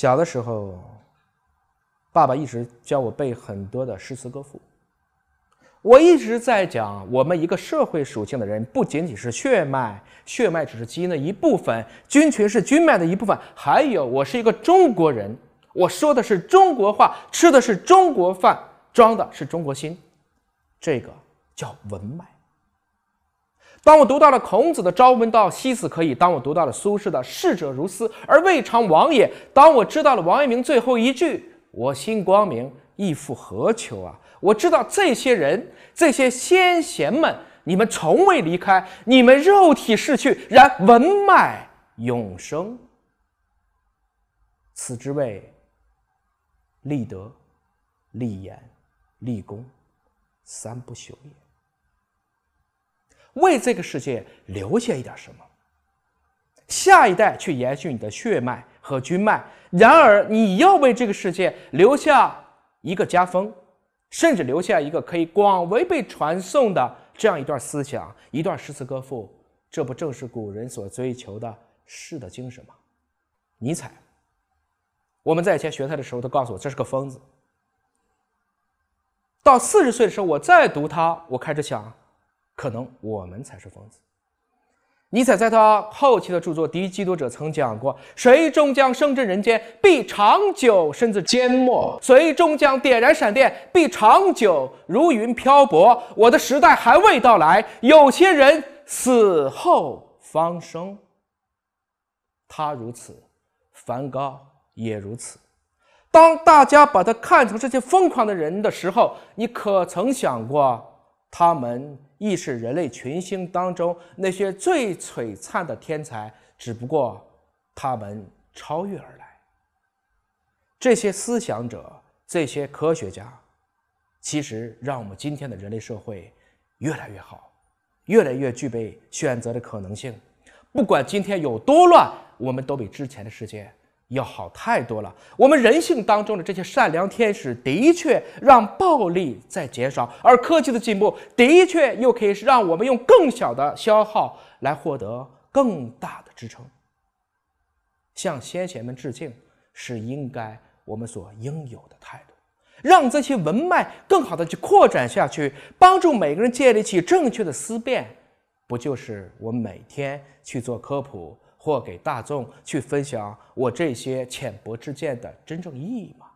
小的时候，爸爸一直教我背很多的诗词歌赋。我一直在讲，我们一个社会属性的人，不仅仅是血脉，血脉只是基因的一部分，菌群是菌脉的一部分，还有我是一个中国人，我说的是中国话，吃的是中国饭，装的是中国心，这个叫文脉。当我读到了孔子的“朝闻道，夕死可矣”，当我读到了苏轼的“逝者如斯，而未尝往也”，当我知道了王阳明最后一句“我心光明，亦复何求”啊！我知道这些人、这些先贤们，你们从未离开，你们肉体逝去，然文脉永生。此之谓立德、立言、立功，三不朽也。为这个世界留下一点什么，下一代去延续你的血脉和军脉。然而，你要为这个世界留下一个家风，甚至留下一个可以广为被传颂的这样一段思想、一段诗词歌赋。这不正是古人所追求的士的精神吗？尼采，我们在以前学他的时候，都告诉我这是个疯子。到四十岁的时候，我再读他，我开始想。可能我们才是疯子。尼采在他后期的著作《第一基督者》曾讲过：“谁终将生至人间，必长久甚自缄默；谁终将点燃闪电，必长久如云漂泊。”我的时代还未到来，有些人死后方生。他如此，梵高也如此。当大家把他看成这些疯狂的人的时候，你可曾想过他们？亦是人类群星当中那些最璀璨的天才，只不过他们超越而来。这些思想者、这些科学家，其实让我们今天的人类社会越来越好，越来越具备选择的可能性。不管今天有多乱，我们都比之前的世界。要好太多了。我们人性当中的这些善良天使的确让暴力在减少，而科技的进步的确又可以让我们用更小的消耗来获得更大的支撑。向先贤们致敬，是应该我们所应有的态度。让这些文脉更好的去扩展下去，帮助每个人建立起正确的思辨，不就是我每天去做科普？或给大众去分享我这些浅薄之见的真正意义吗？